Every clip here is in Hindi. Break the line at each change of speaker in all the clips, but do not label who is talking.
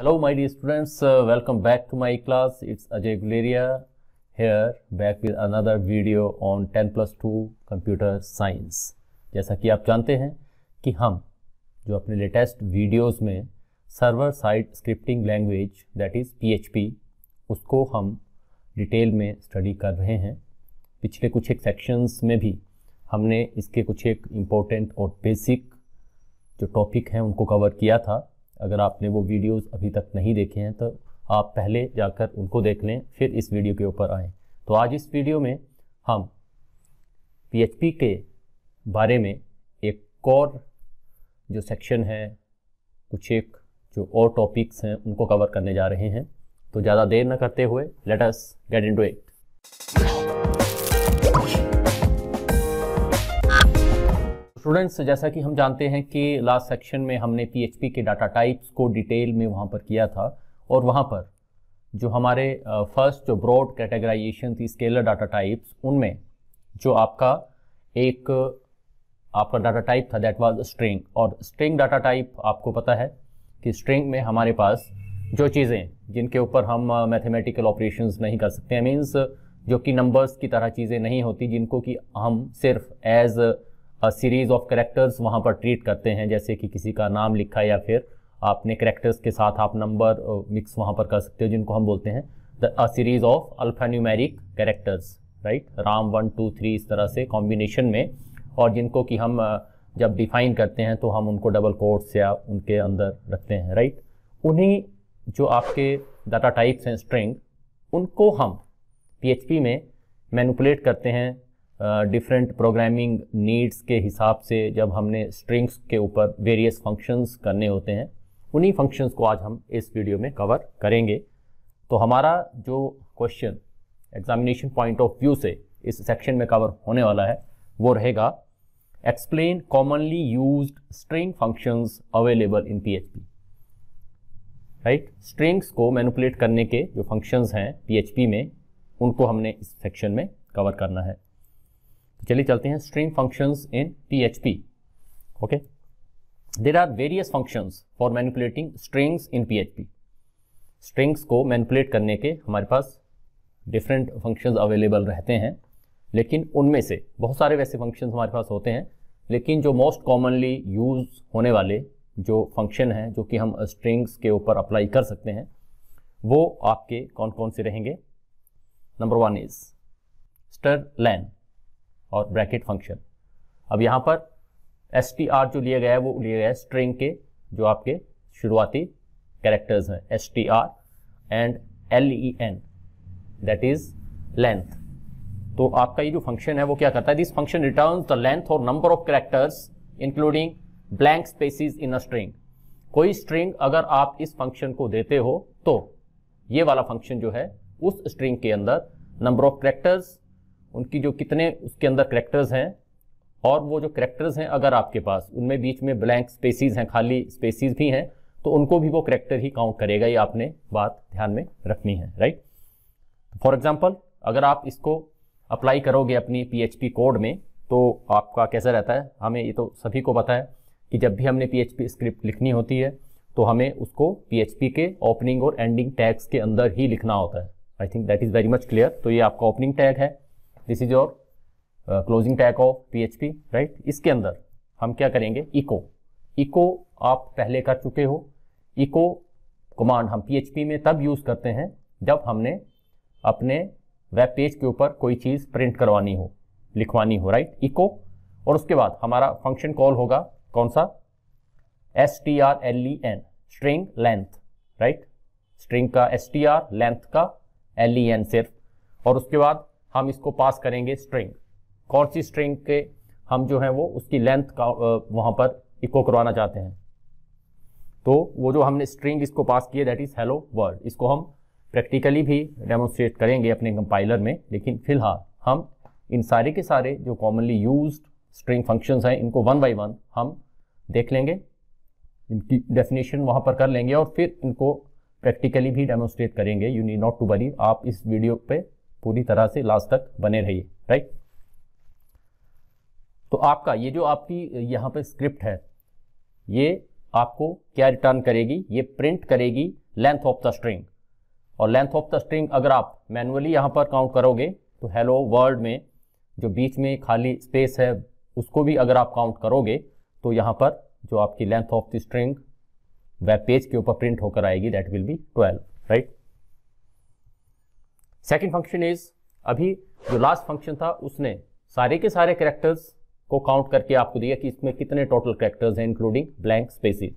Hello my dear students welcome back to to class it's It's Ajay Guleria here back with another video on 10 plus 2 computer जैसा कि आप जानते हैं कि हम जो अपने लेटेस्ट वीडियोस में server side scripting language that is PHP उसको हम डिटेल में स्टडी कर रहे हैं पिछले कुछ एक सेक्शंस में भी हमने इसके कुछ एक इम्पोर्टेंट और बेसिक जो टॉपिक हैं उनको कवर किया था अगर आपने वो वीडियोस अभी तक नहीं देखे हैं तो आप पहले जाकर उनको देख लें फिर इस वीडियो के ऊपर आएँ तो आज इस वीडियो में हम पी के बारे में एक और जो सेक्शन है कुछ एक जो और टॉपिक्स हैं उनको कवर करने जा रहे हैं तो ज़्यादा देर न करते हुए let us get into it students जैसा कि हम जानते हैं कि लास्ट सेक्शन में हमने पीएचपी के डाटा टाइप्स को डिटेल में वहाँ पर किया था और वहाँ पर जो हमारे फर्स्ट जो ब्रॉड कैटेगराइजेशन थी स्केलर डाटा टाइप्स उनमें जो आपका एक आपका डाटा टाइप था दैट वाज स्ट्रिंग और स्ट्रिंग डाटा टाइप आपको पता है कि स्ट्रिंग में हमारे पास जो चीज़ें जिनके ऊपर हम मैथमेटिकल ऑपरेशन नहीं कर सकते मीन्स जो कि नंबर्स की तरह चीज़ें नहीं होती जिनको कि हम सिर्फ एज सीरीज़ ऑफ करेक्टर्स वहाँ पर ट्रीट करते हैं जैसे कि किसी का नाम लिखा या फिर आपने करेक्टर्स के साथ आप नंबर मिक्स वहाँ पर कर सकते हो जिनको हम बोलते हैं the a series of alphanumeric characters right Ram one two three इस तरह से कॉम्बिनेशन में और जिनको कि हम जब डिफाइन करते हैं तो हम उनको डबल कोर्ट्स या उनके अंदर रखते हैं राइट उन्हीं जो आपके डाटा टाइप्स हैं स्ट्रिंग उनको हम पी में मैनुपुलेट करते हैं डिफरेंट प्रोग्रामिंग नीड्स के हिसाब से जब हमने स्ट्रिंग्स के ऊपर वेरियस फंक्शंस करने होते हैं उन्हीं फंक्शंस को आज हम इस वीडियो में कवर करेंगे तो हमारा जो question examination point of view से इस सेक्शन में कवर होने वाला है वो रहेगा explain commonly use string functions available in P right strings को मैनुपुलेट करने के जो फंक्शंस हैं पी में उनको हमने इस सेक्शन में कवर करना है चलिए चलते हैं string functions in PHP okay there are various functions for manipulating strings in PHP strings को मैनिपुलेट करने के हमारे पास डिफरेंट फंक्शंस अवेलेबल रहते हैं लेकिन उनमें से बहुत सारे वैसे फंक्शंस हमारे पास होते हैं लेकिन जो मोस्ट कॉमनली यूज़ होने वाले जो फंक्शन हैं जो कि हम स्ट्रिंग्स के ऊपर अप्लाई कर सकते हैं वो आपके कौन कौन से रहेंगे number one is str len और ब्रैकेट फंक्शन अब यहाँ पर एस टी आर जो लिया गया है वो लिया गया है स्ट्रिंग के जो आपके शुरुआती कैरेक्टर्स हैं S T R and L E N that is length तो आपका ये जो फंक्शन है वो क्या करता है this function return the length और number of characters including blank spaces in a string कोई स्ट्रिंग अगर आप इस फंक्शन को देते हो तो ये वाला फंक्शन जो है उस स्ट्रिंग के अंदर नंबर ऑफ करेक्टर्स उनकी जो कितने उसके अंदर करेक्टर्स हैं और वो जो करेक्टर्स हैं अगर आपके पास उनमें बीच में ब्लैंक स्पेसीज हैं खाली स्पेसीज भी हैं तो उनको भी वो करेक्टर ही काउंट करेगा ये आपने बात ध्यान में रखनी है राइट फॉर एग्जाम्पल अगर आप इसको अप्लाई करोगे अपनी पी कोड में तो आपका कैसा रहता है हमें ये तो सभी को पता है कि जब भी हमने पी स्क्रिप्ट लिखनी होती है तो हमें उसको पी के ओपनिंग और एंडिंग टैग्स के अंदर ही लिखना होता है I think that is very much clear तो ये आपका ओपनिंग टैग है this is your closing tag of P right इसके अंदर हम क्या करेंगे इको इको आप पहले कर चुके हो इको कमांड हम पी में तब यूज़ करते हैं जब हमने अपने वेब पेज के ऊपर कोई चीज़ प्रिंट करवानी हो लिखवानी हो राइट इको और उसके बाद हमारा फंक्शन कॉल होगा कौन सा S T R L E N string length right string का एस टी आर लेंथ का एल ई एन सिर्फ और उसके बाद हम इसको पास करेंगे स्ट्रिंग कौन सी स्ट्रिंग के हम जो है वो उसकी लेंथ का वहाँ पर इको करवाना चाहते हैं तो वो जो हमने स्ट्रिंग इसको पास किए दैट इज़ हेलो वर्ल्ड इसको हम प्रैक्टिकली भी डेमोन्स्ट्रेट करेंगे अपने कंपाइलर में लेकिन फिलहाल हम इन सारे के सारे जो कॉमनली यूज स्ट्रिंग फंक्शंस हैं इनको वन बाई वन हम देख लेंगे इनकी डेफिनेशन वहाँ पर कर लेंगे और फिर इनको प्रैक्टिकली भी डेमोन्स्ट्रेट करेंगे you need not to worry आप इस वीडियो पे पूरी तरह से लास्ट तक बने रहिए राइट तो आपका ये जो आपकी यहाँ पे स्क्रिप्ट है ये आपको क्या रिटर्न करेगी ये प्रिंट करेगी लेंथ ऑफ द स्ट्रिंग और लेंथ ऑफ द स्ट्रिंग अगर आप मैनुअली यहाँ पर काउंट करोगे तो हेलो वर्ल्ड में जो बीच में खाली स्पेस है उसको भी अगर आप काउंट करोगे तो यहाँ पर जो आपकी length of the string web page के ऊपर प्रिंट होकर आएगी that will be twelve right second function is अभी जो लास्ट फंक्शन था उसने सारे के सारे करेक्टर्स को काउंट करके आपको दिया कि इसमें कितने टोटल करेक्टर्स हैं इंक्लूडिंग ब्लैंक स्पेसिस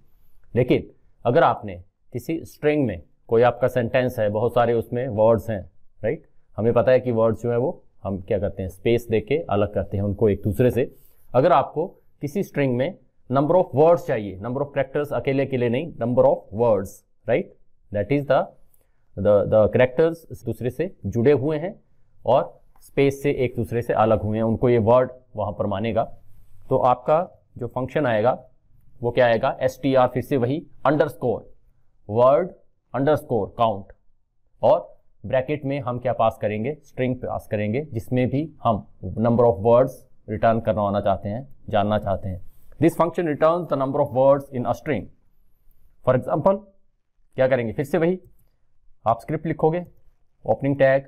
लेकिन अगर आपने किसी स्ट्रिंग में कोई आपका सेंटेंस है बहुत सारे उसमें वर्ड्स हैं राइट हमें पता है कि वर्ड्स जो है वो हम क्या करते हैं स्पेस दे के अलग करते हैं उनको एक दूसरे से अगर आपको किसी स्ट्रिंग में नंबर ऑफ वर्ड्स चाहिए नंबर ऑफ करेक्टर्स अकेले अकेले नहीं number of words right that is the the characters दूसरे से जुड़े हुए हैं और स्पेस से एक दूसरे से अलग हुए हैं उनको ये वर्ड वहाँ पर मानेगा तो आपका जो फंक्शन आएगा वो क्या आएगा एस टी आर फिर से वही under score word under score count और ब्रैकेट में हम क्या पास करेंगे स्ट्रिंग पास करेंगे जिसमें भी हम नंबर ऑफ वर्ड्स रिटर्न करवाना चाहते हैं जानना चाहते हैं this function return the number of words in a string for example क्या करेंगे फिर से वही आप स्क्रिप्ट लिखोगे ओपनिंग टैग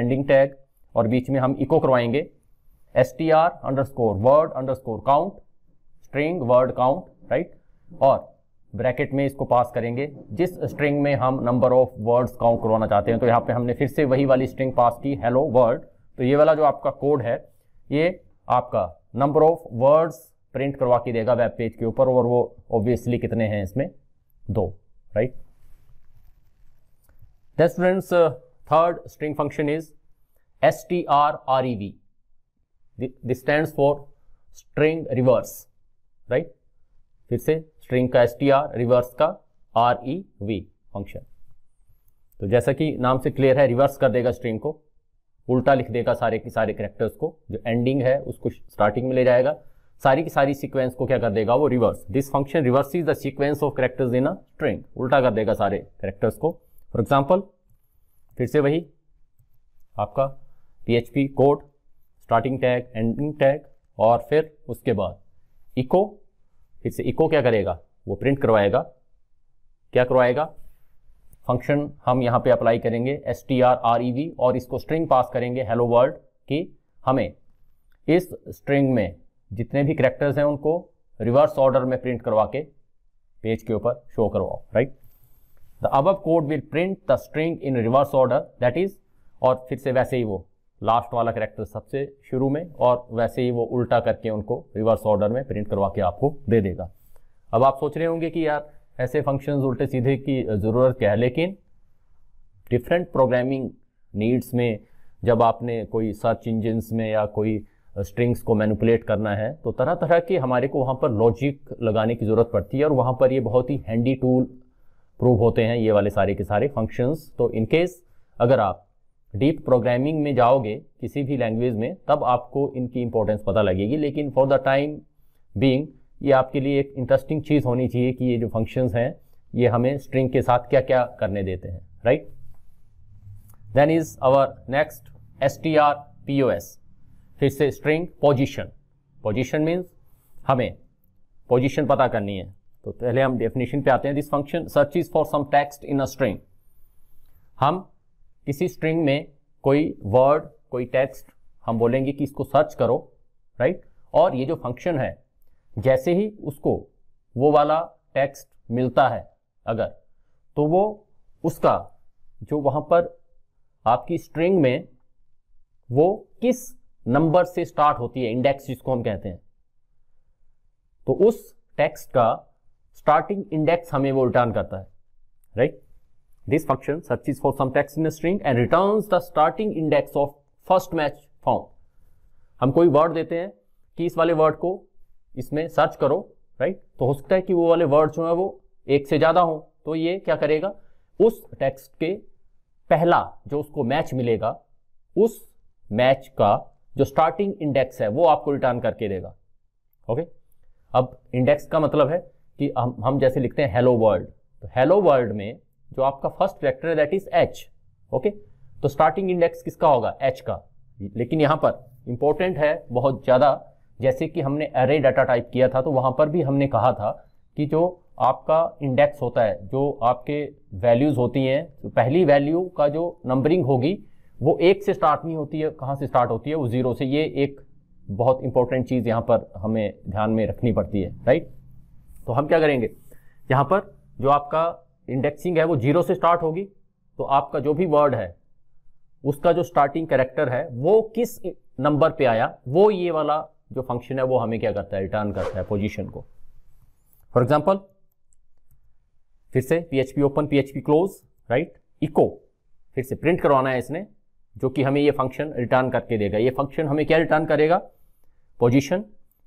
एंडिंग टैग और बीच में हम इको करवाएंगे S T R under score word under score count string word count right और ब्रैकेट में इसको पास करेंगे जिस स्ट्रिंग में हम नंबर ऑफ वर्ड्स काउंट करवाना चाहते हैं तो यहाँ पे हमने फिर से वही वाली स्ट्रिंग पास की हेलो वर्ड तो ये वाला जो आपका कोड है ये आपका नंबर ऑफ वर्ड्स प्रिंट करवा के देगा वेब पेज के ऊपर और वो ऑब्वियसली कितने हैं इसमें दो right third string function is S T R R E V this stand for string reverse right फिर से स्ट्रिंग का एस टी आर रिवर्स का आर ई वी फंक्शन तो जैसा कि नाम से क्लियर है रिवर्स कर देगा स्ट्रिंग को उल्टा लिख देगा सारे के सारे करेक्टर्स को जो एंडिंग है उसको स्टार्टिंग में ले जाएगा सारी की सारी सीक्वेंस को क्या कर देगा वो reverse this function reverse is the sequence of characters in a string उल्टा कर देगा सारे करेक्टर्स को फॉर एग्जाम्पल फिर से वही आपका P code starting tag ending tag और फिर उसके बाद इको फिर से इको क्या करेगा वो प्रिंट करवाएगा क्या करवाएगा फंक्शन हम यहाँ पे अप्लाई करेंगे S T R R E V और इसको स्ट्रिंग पास करेंगे हेलो वर्ल्ड कि हमें इस स्ट्रिंग में जितने भी करेक्टर्स हैं उनको रिवर्स ऑर्डर में प्रिंट करवा के पेज के ऊपर शो करवाओ right the above code will print the string in reverse order that is और फिर से वैसे ही वो लास्ट वाला करेक्टर सबसे शुरू में और वैसे ही वो उल्टा करके उनको रिवर्स ऑर्डर में प्रिंट करवा के आपको दे देगा अब आप सोच रहे होंगे कि यार ऐसे फंक्शंस उल्टे सीधे की ज़रूरत क्या है लेकिन डिफरेंट प्रोग्रामिंग नीड्स में जब आपने कोई सर्च इंजन्स में या कोई स्ट्रिंग्स को मैनुपुलेट करना है तो तरह तरह के हमारे को वहाँ पर लॉजिक लगाने की ज़रूरत पड़ती है और वहाँ पर ये बहुत ही हैंडी टूल प्रूव होते हैं ये वाले सारे के सारे फंक्शंस तो इनकेस अगर आप डीप प्रोग्रामिंग में जाओगे किसी भी लैंग्वेज में तब आपको इनकी इंपॉर्टेंस पता लगेगी लेकिन फॉर द टाइम बीइंग ये आपके लिए एक इंटरेस्टिंग चीज़ होनी चाहिए कि ये जो फंक्शंस हैं ये हमें स्ट्रिंग के साथ क्या क्या करने देते हैं right then is our next S T R P O S फिर से स्ट्रिंग पोजिशन पोजिशन मीन्स हमें पोजिशन पता करनी है तो पहले हम डेफिनेशन पे आते हैं this function search is for some text in a string हम किसी स्ट्रिंग में कोई वर्ड कोई टेक्स्ट हम बोलेंगे कि इसको सर्च करो राइट और ये जो फंक्शन है जैसे ही उसको वो वाला टेक्स्ट मिलता है अगर तो वो उसका जो वहां पर आपकी स्ट्रिंग में वो किस नंबर से स्टार्ट होती है इंडेक्स जिसको हम कहते हैं तो उस टेक्स्ट का स्टार्टिंग इंडेक्स हमें वो रिटर्न करता है right this function search is for some text in string and return the starting index of first match form हम कोई वर्ड देते हैं कि इस वाले वर्ड को इसमें सर्च करो राइट तो हो सकता है कि वो वाले वर्ड जो है वो एक से ज़्यादा हो तो ये क्या करेगा उस टेक्स्ट के पहला जो उसको मैच मिलेगा उस मैच का जो स्टार्टिंग इंडेक्स है वो आपको रिटर्न करके देगा ओके अब इंडेक्स का मतलब है कि हम हम जैसे लिखते हैं हेलो वर्ल्ड तो हेलो वर्ल्ड में जो आपका फर्स्ट वेक्टर है दैट इज एच ओके तो स्टार्टिंग इंडेक्स किसका होगा एच का लेकिन यहाँ पर इंपॉर्टेंट है बहुत ज़्यादा जैसे कि हमने एरे डाटा टाइप किया था तो वहाँ पर भी हमने कहा था कि जो आपका इंडेक्स होता है जो आपके वैल्यूज़ होती हैं तो पहली वैल्यू का जो नंबरिंग होगी वो एक से स्टार्ट नहीं होती है कहाँ से स्टार्ट होती है वो ज़ीरो से ये एक बहुत इंपॉर्टेंट चीज़ यहाँ पर हमें ध्यान में रखनी पड़ती है राइट तो हम क्या करेंगे यहाँ पर जो आपका इंडेक्सिंग है वो जीरो से स्टार्ट होगी तो आपका जो भी वर्ड है उसका जो स्टार्टिंग कैरेक्टर है वो किस नंबर पे आया वो ये वाला जो फंक्शन है वो हमें क्या करता है रिटर्न करता है पोजीशन को फॉर एग्जांपल फिर से P open P close right echo फिर से प्रिंट करवाना है इसने जो कि हमें ये फंक्शन रिटर्न करके देगा ये फंक्शन हमें क्या रिटर्न करेगा पोजीशन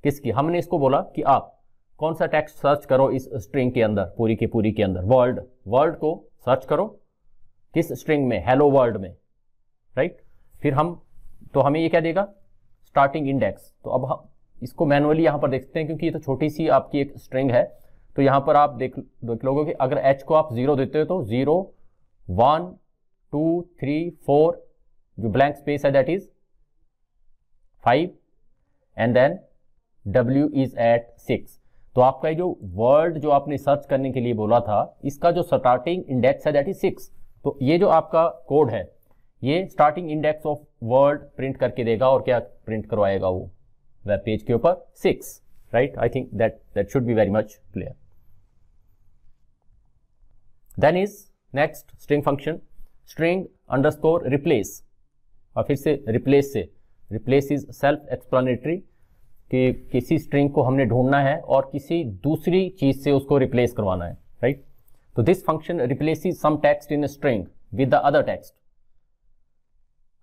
किसकी हमने इसको बोला कि आप कौन सा टेक्स्ट सर्च करो इस स्ट्रिंग के अंदर पूरी की पूरी के अंदर वर्ल्ड वर्ल्ड को सर्च करो किस स्ट्रिंग में हेलो वर्ल्ड में राइट right? फिर हम तो हमें ये क्या देगा स्टार्टिंग इंडेक्स तो अब हम इसको मैनुअली यहाँ पर देखते हैं क्योंकि ये तो छोटी सी आपकी एक स्ट्रिंग है तो यहाँ पर आप देख देख लोगों की अगर एच को आप जीरो देते हो तो zero one two three four जो ब्लैंक स्पेस है that is five and then W is at six तो आपका जो वर्ड जो आपने सर्च करने के लिए बोला था इसका जो स्टार्टिंग इंडेक्स है दैट इज सिक्स तो ये जो आपका कोड है ये starting index of word print करके देगा और क्या प्रिंट करवाएगा वो वेब पेज के ऊपर six right I think that that should be very much clear then is next string function string underscore replace और फिर से रिप्लेस से रिप्लेस इज सेल्फ एक्सप्लेनेटरी कि किसी स्ट्रिंग को हमने ढूंढना है और किसी दूसरी चीज़ से उसको रिप्लेस करवाना है राइट तो this function replace some text in string with the other text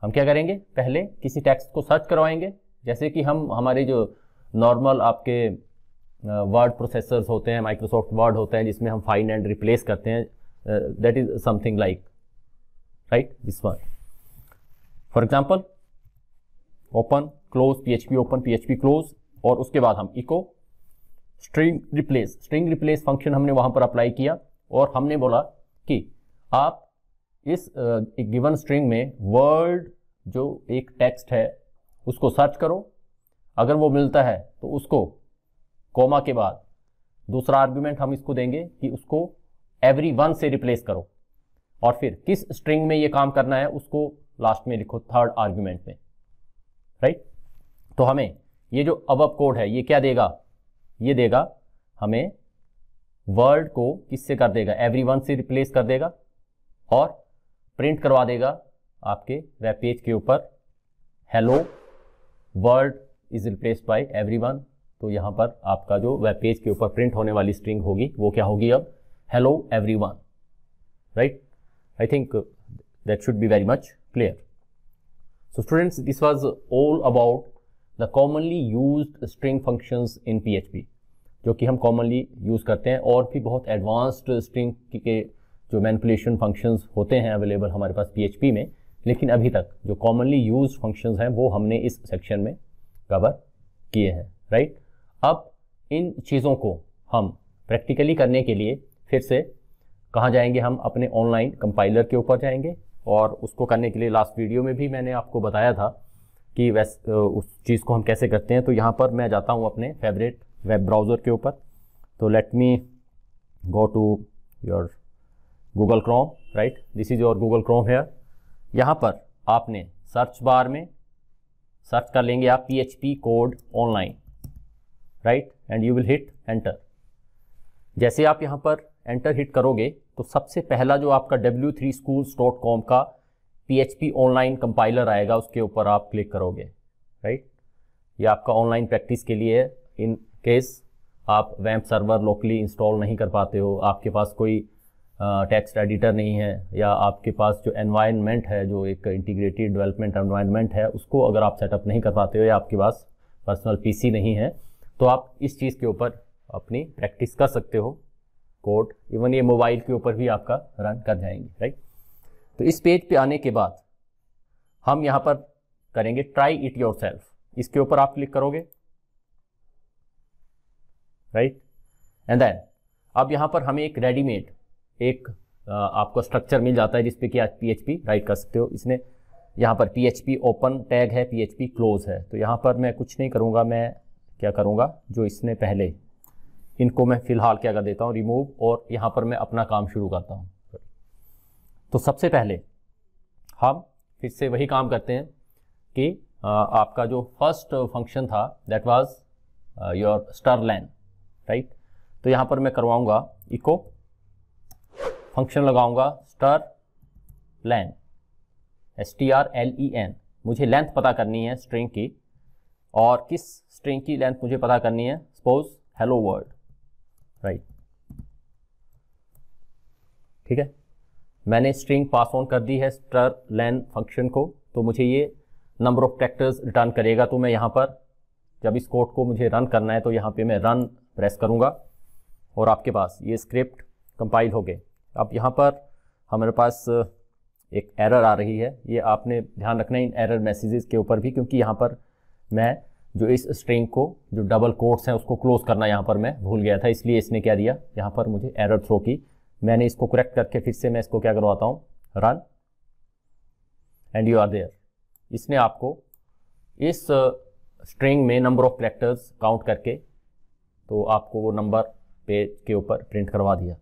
हम क्या करेंगे पहले किसी टेक्स्ट को सर्च करवाएंगे जैसे कि हम हमारे जो नॉर्मल आपके वर्ड प्रोसेसर्स होते हैं माइक्रोसॉफ्ट वर्ड होते हैं जिसमें हम फाइंड एंड रिप्लेस करते हैं that is something like right this one for example open close PHP open PHP close और उसके बाद हम echo string replace string replace function हमने वहां पर अप्लाई किया और हमने बोला कि आप इस गिवन स्ट्रिंग में वर्ड जो एक टेक्स्ट है उसको सर्च करो अगर वो मिलता है तो उसको कोमा के बाद दूसरा आर्ग्यूमेंट हम इसको देंगे कि उसको एवरी वन से रिप्लेस करो और फिर किस स्ट्रिंग में ये काम करना है उसको लास्ट में लिखो थर्ड आर्ग्यूमेंट में राइट तो हमें ये जो अब कोड है ये क्या देगा ये देगा हमें वर्ल्ड को किससे कर देगा एवरीवन से रिप्लेस कर देगा और प्रिंट करवा देगा आपके वेब पेज के ऊपर hello world is replace by everyone तो यहाँ पर आपका जो वेब पेज के ऊपर प्रिंट होने वाली स्ट्रिंग होगी वो क्या होगी अब hello everyone right I think that should be very much clear So students, this was all about the commonly used string functions in PHP, जो कि हम commonly use करते हैं और भी बहुत advanced string के जो manipulation functions होते हैं available हमारे पास PHP में लेकिन अभी तक जो commonly used functions हैं वो हमने इस section में cover किए हैं राइट अब इन चीज़ों को हम प्रैक्टिकली करने के लिए फिर से कहाँ जाएंगे हम अपने ऑनलाइन कंपाइलर के ऊपर जाएंगे और उसको करने के लिए लास्ट वीडियो में भी मैंने आपको बताया था कि वैस उस चीज़ को हम कैसे करते हैं तो यहाँ पर मैं जाता हूँ अपने फेवरेट वेब ब्राउज़र के ऊपर तो let me go to your Google Chrome right this is your Google Chrome here यहाँ पर आपने सर्च बार में सर्च कर लेंगे आप P H P code online right and you will hit enter जैसे आप यहाँ पर एंटर हिट करोगे तो सबसे पहला जो आपका w3schools.com का PHP ऑनलाइन कंपाइलर आएगा उसके ऊपर आप क्लिक करोगे राइट ये आपका ऑनलाइन प्रैक्टिस के लिए है इन केस आप वैम्प सर्वर लोकली इंस्टॉल नहीं कर पाते हो आपके पास कोई टेक्स्ट एडिटर नहीं है या आपके पास जो एनवायरनमेंट है जो एक इंटीग्रेटेड डेवलपमेंट एनवायरनमेंट है उसको अगर आप सेटअप नहीं कर पाते हो या आपके पास पर्सनल पीसी नहीं है तो आप इस चीज़ के ऊपर अपनी प्रैक्टिस कर सकते हो कोड इवन ये मोबाइल के ऊपर भी आपका रन कर जाएंगे राइट तो इस पेज पे आने के बाद हम यहां पर करेंगे ट्राई इट योर सेल्फ इसके ऊपर आप क्लिक करोगे राइट एंड देन अब यहां पर हमें एक रेडीमेड एक आपको स्ट्रक्चर मिल जाता है जिसपे कि आप पी राइट कर सकते हो इसने यहां पर पी ओपन टैग है पीएचपी क्लोज है तो यहां पर मैं कुछ नहीं करूँगा मैं क्या करूँगा जो इसने पहले इनको मैं फ़िलहाल क्या कर देता हूँ रिमूव और यहाँ पर मैं अपना काम शुरू करता हूँ तो सबसे पहले हम फिर से वही काम करते हैं कि आपका जो फर्स्ट फंक्शन था that was your strlen right तो यहाँ पर मैं करवाऊँगा इको फंक्शन लगाऊँगा strlen S T R L E N मुझे लेंथ पता करनी है स्ट्रिंग की और किस स्ट्रिंग की लेंथ मुझे पता करनी है सपोज हेलो वर्ल्ड राइट ठीक है मैंने स्ट्रिंग पास ऑन कर दी है स्टर लैन फंक्शन को तो मुझे ये नंबर ऑफ कैरेक्टर्स रिटर्न करेगा तो मैं यहाँ पर जब इस कोड को मुझे रन करना है तो यहाँ पे मैं रन प्रेस करूँगा और आपके पास ये स्क्रिप्ट कंपाइल हो गए अब यहाँ पर हमारे पास एक एरर आ रही है ये आपने ध्यान रखना है इन एरर मैसेजेस के ऊपर भी क्योंकि यहाँ पर मैं जो इस स्ट्रिंग को जो डबल कोर्ट्स हैं उसको क्लोज करना यहाँ पर मैं भूल गया था इसलिए इसने क्या दिया यहाँ पर मुझे एरर थ्रो की मैंने इसको करेक्ट करके फिर से मैं इसको क्या करवाता हूँ run and you are there इसने आपको इस स्ट्रिंग में नंबर ऑफ करेक्टर्स काउंट करके तो आपको वो नंबर पेज के ऊपर प्रिंट करवा दिया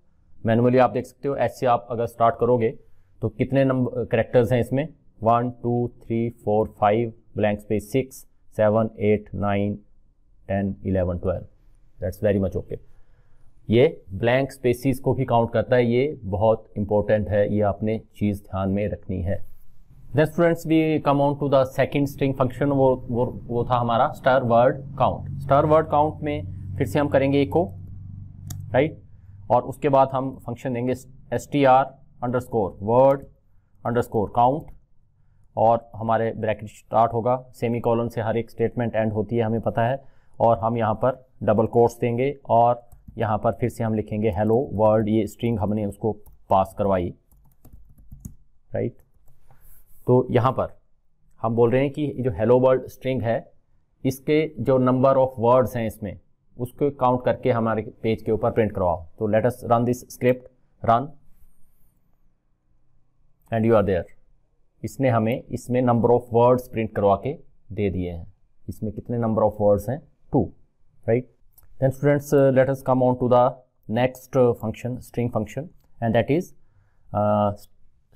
मैनुअली आप देख सकते हो ऐसे आप अगर स्टार्ट करोगे तो कितने नंबर करेक्टर्स हैं इसमें one two three four five blank space six seven eight nine ten eleven twelve that's very much okay ये ब्लैंक स्पेसिस को भी काउंट करता है ये बहुत इंपॉर्टेंट है ये आपने चीज़ ध्यान में रखनी है then students we come on to the second string function वो वो वो था हमारा str word count str word count में फिर से हम करेंगे इको राइट और उसके बाद हम फंक्शन देंगे S T R under score word under score count और हमारे ब्रैकेट स्टार्ट होगा सेमी कॉलन से हर एक स्टेटमेंट एंड होती है हमें पता है और हम यहाँ पर डबल कोर्स देंगे और यहाँ पर फिर से हम लिखेंगे हेलो वर्ल्ड ये स्ट्रिंग हमने उसको पास करवाई राइट तो यहाँ पर हम बोल रहे हैं कि जो हेलो वर्ल्ड स्ट्रिंग है इसके जो नंबर ऑफ वर्ड्स हैं इसमें उसको काउंट करके हमारे पेज के ऊपर प्रिंट करवाओ तो let us run this script run and you are there इसने हमें इसमें नंबर ऑफ वर्ड्स प्रिंट करवा के दे दिए हैं इसमें कितने नंबर ऑफ वर्ड्स हैं two right then students letters come on to the next function string function and string is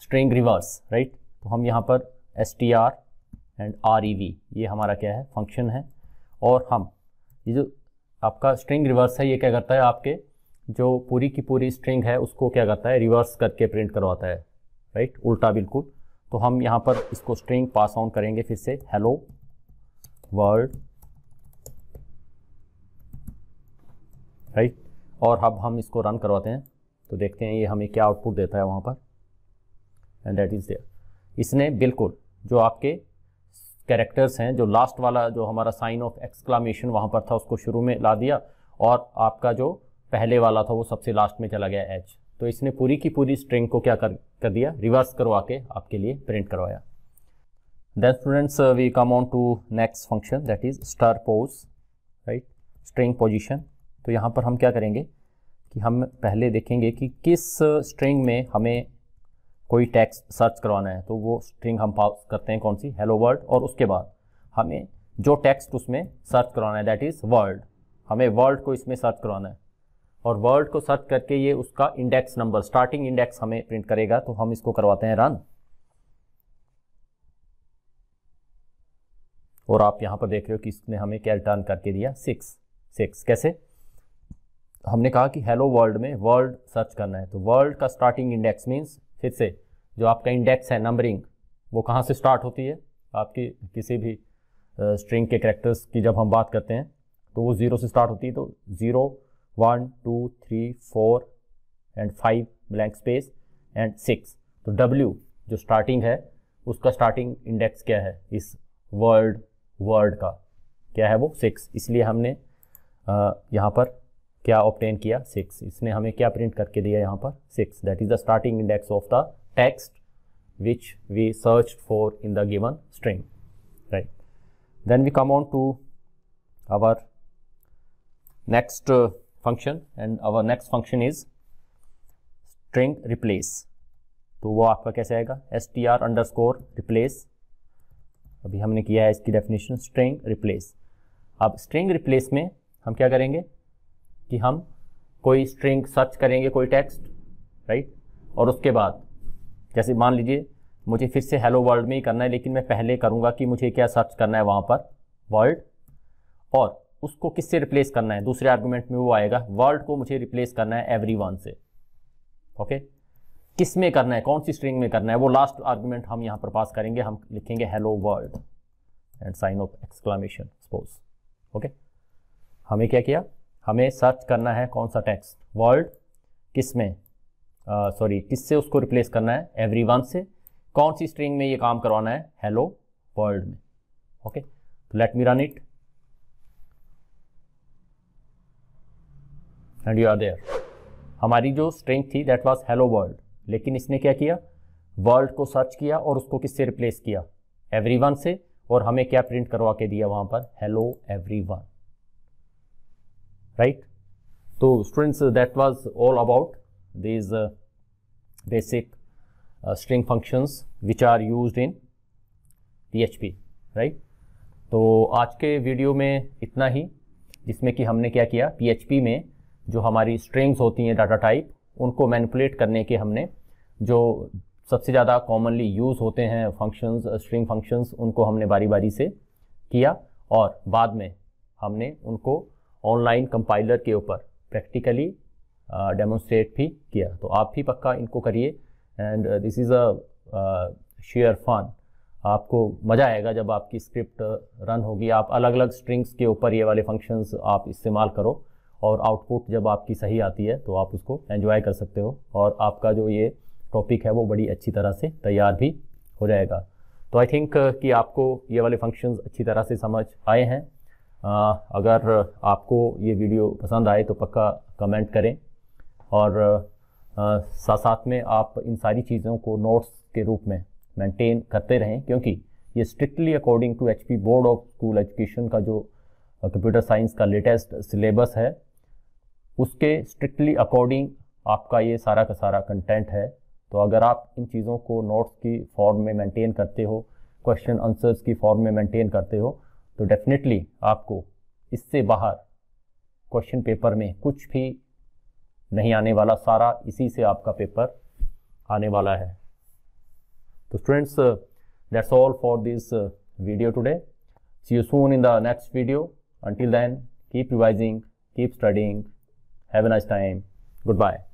string reverse right तो हम यहाँ पर तो हम यहाँ पर आर ई वी ये हमारा क्या है फंक्शन है और हम ये जो आपका स्ट्रिंग रिवर्स है ये क्या करता है आपके जो पूरी की पूरी स्ट्रिंग है उसको क्या करता है रिवर्स करके प्रिंट करवाता है राइट उल्टा बिल्कुल तो हम यहाँ पर इसको स्ट्रिंग पास ऑन करेंगे फिर से हेलो वर्ल्ड राइट और अब हम इसको रन करवाते हैं तो देखते हैं ये हमें क्या आउटपुट देता है वहाँ पर एंड दैट इज़ देयर इसने बिल्कुल जो आपके कैरेक्टर्स हैं जो लास्ट वाला जो हमारा साइन ऑफ एक्सक्लामेशन वहाँ पर था उसको शुरू में ला दिया और आपका जो पहले वाला था वो सबसे लास्ट में चला गया एच तो इसने पूरी की पूरी स्ट्रिंग को क्या कर कर दिया रिवर्स करवा के आपके लिए प्रिंट करवाया then students we come on to next function that is strpos right string position तो यहाँ पर हम क्या करेंगे कि हम पहले देखेंगे कि किस स्ट्रिंग uh, में हमें कोई टेक्स्ट सर्च करवाना है तो वो स्ट्रिंग हम पास करते हैं कौन सी हेलो वर्ड और उसके बाद हमें जो टेक्स्ट उसमें सर्च करवाना है दैट इज़ वर्ल्ड हमें वर्ल्ड को इसमें सर्च करवाना है और वर्ड को सर्च करके ये उसका इंडेक्स नंबर स्टार्टिंग इंडेक्स हमें प्रिंट करेगा तो हम इसको करवाते हैं रन और आप यहां पर देख रहे हो कि इसने हमें क्या रिटर्न करके दिया सिक्स सिक्स कैसे हमने कहा कि हेलो वर्ल्ड में वर्ल्ड सर्च करना है तो वर्ल्ड का स्टार्टिंग इंडेक्स मीन्स फिर से जो आपका इंडेक्स है नंबरिंग वो कहाँ से स्टार्ट होती है आपकी किसी भी स्ट्रिंग के करेक्टर्स की जब हम बात करते हैं तो वो ज़ीरो से स्टार्ट होती है तो zero one two three four and five blank space and six तो डब्ल्यू जो स्टार्टिंग है उसका स्टार्टिंग इंडेक्स क्या है इस वर्ड वर्ड का क्या है वो सिक्स इसलिए हमने यहाँ पर क्या ऑप्टेन किया सिक्स इसने हमें क्या प्रिंट करके दिया यहाँ पर six that is the starting index of the text which we search for in the given string right then we come on to our next function and our next function is string replace तो वो आपका कैसे आएगा S T R under score replace अभी हमने किया है इसकी डेफिनेशन स्ट्रिंग रिप्लेस अब स्ट्रिंग रिप्लेस में हम क्या करेंगे कि हम कोई स्ट्रिंग सर्च करेंगे कोई टेक्स्ट राइट और उसके बाद जैसे मान लीजिए मुझे फिर से हेलो वर्ल्ड में ही करना है लेकिन मैं पहले करूँगा कि मुझे क्या सर्च करना है वहाँ पर वर्ल्ड और उसको किससे रिप्लेस करना है दूसरे आर्गुमेंट में वो आएगा वर्ल्ड को मुझे रिप्लेस करना है एवरी वन से ओके किस में करना है कौन सी स्ट्रिंग में करना है वो लास्ट आर्गुमेंट हम यहाँ पर पास करेंगे हम लिखेंगे hello world and sign of exclamation suppose okay हमें क्या किया हमें सर्च करना है कौन सा टेक्स्ट वर्ल्ड किस में सॉरी uh, किससे उसको रिप्लेस करना है एवरी वन से कौन सी स्ट्रिंग में ये काम करवाना है हेलो वर्ल्ड में okay let me run it and you are there हमारी जो स्ट्रेंथ थी दैट वॉज हेलो वर्ल्ड लेकिन इसने क्या किया वर्ल्ड को सर्च किया और उसको किससे रिप्लेस किया एवरी से और हमें क्या प्रिंट करवा के दिया वहाँ पर हेलो एवरी वन राइट तो students that was all about these basic string functions which are use in P right तो आज के वीडियो में इतना ही जिसमें कि हमने क्या किया पी में जो हमारी स्ट्रिंग्स होती हैं डाटा टाइप उनको मैनिपुलेट करने के हमने जो सबसे ज़्यादा कॉमनली यूज़ होते हैं फंक्शंस स्ट्रिंग फंक्शंस उनको हमने बारी बारी से किया और बाद में हमने उनको ऑनलाइन कंपाइलर के ऊपर प्रैक्टिकली डेमोन्स्ट्रेट uh, भी किया तो आप भी पक्का इनको करिए and this is a share fun आपको मज़ा आएगा जब आपकी स्क्रिप्ट रन uh, होगी आप अलग अलग स्ट्रिंग्स के ऊपर ये वाले फंक्शंस आप इस्तेमाल करो और आउटपुट जब आपकी सही आती है तो आप उसको एंजॉय कर सकते हो और आपका जो ये टॉपिक है वो बड़ी अच्छी तरह से तैयार भी हो जाएगा तो आई थिंक कि आपको ये वाले फंक्शंस अच्छी तरह से समझ आए हैं आ, अगर आपको ये वीडियो पसंद आए तो पक्का कमेंट करें और आ, साथ साथ में आप इन सारी चीज़ों को नोट्स के रूप में मेंटेन करते रहें क्योंकि ये strictly according to H board of school education का जो कंप्यूटर साइंस का लेटेस्ट सिलेबस है उसके स्ट्रिक्टली अकॉर्डिंग आपका ये सारा का सारा कंटेंट है तो अगर आप इन चीज़ों को नोट्स की फॉर्म में मेंटेन करते हो क्वेश्चन आंसर्स की फॉर्म में मेंटेन करते हो तो डेफिनेटली आपको इससे बाहर क्वेश्चन पेपर में कुछ भी नहीं आने वाला सारा इसी से आपका पेपर आने वाला है तो students that's all for this video today see you soon in the next video until then keep revising keep studying Have a nice time. Goodbye.